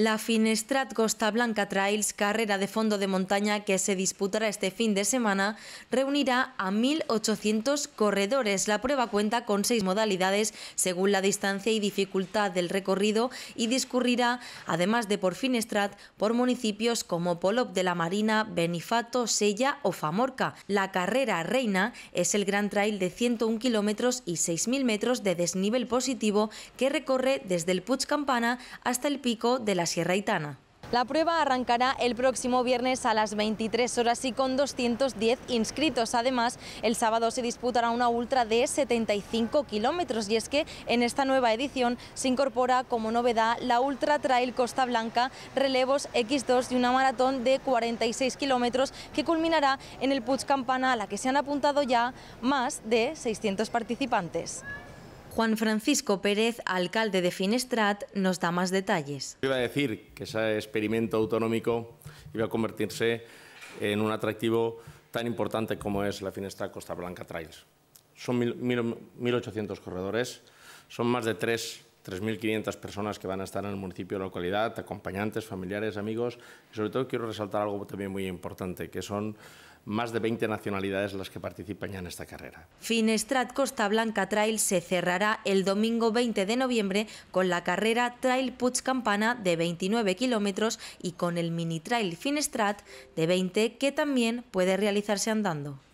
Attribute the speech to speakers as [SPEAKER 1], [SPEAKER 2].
[SPEAKER 1] La Finestrat Costa Blanca Trails, carrera de fondo de montaña que se disputará este fin de semana, reunirá a 1.800 corredores. La prueba cuenta con seis modalidades según la distancia y dificultad del recorrido y discurrirá, además de por Finestrat, por municipios como Polop de la Marina, Benifato, Sella o Famorca. La carrera reina es el gran trail de 101 kilómetros y 6.000 metros de desnivel positivo que recorre desde el Puig Campana hasta el pico de la Sierra La prueba arrancará el próximo viernes a las 23 horas y con 210 inscritos. Además, el sábado se disputará una ultra de 75 kilómetros y es que en esta nueva edición se incorpora como novedad la Ultra Trail Costa Blanca, relevos X2 y una maratón de 46 kilómetros que culminará en el Puig Campana a la que se han apuntado ya más de 600 participantes. Juan Francisco Pérez, alcalde de Finestrat, nos da más detalles.
[SPEAKER 2] iba a decir que ese experimento autonómico iba a convertirse en un atractivo tan importante como es la Finestrat Costa Blanca Trails. Son 1.800 corredores, son más de 3.500 personas que van a estar en el municipio de la localidad, acompañantes, familiares, amigos. Y sobre todo quiero resaltar algo también muy importante, que son más de 20 nacionalidades las que participan ya en esta carrera.
[SPEAKER 1] Finestrat Costa Blanca Trail se cerrará el domingo 20 de noviembre con la carrera Trail Puig Campana de 29 kilómetros y con el mini trail Finestrat de 20 que también puede realizarse andando.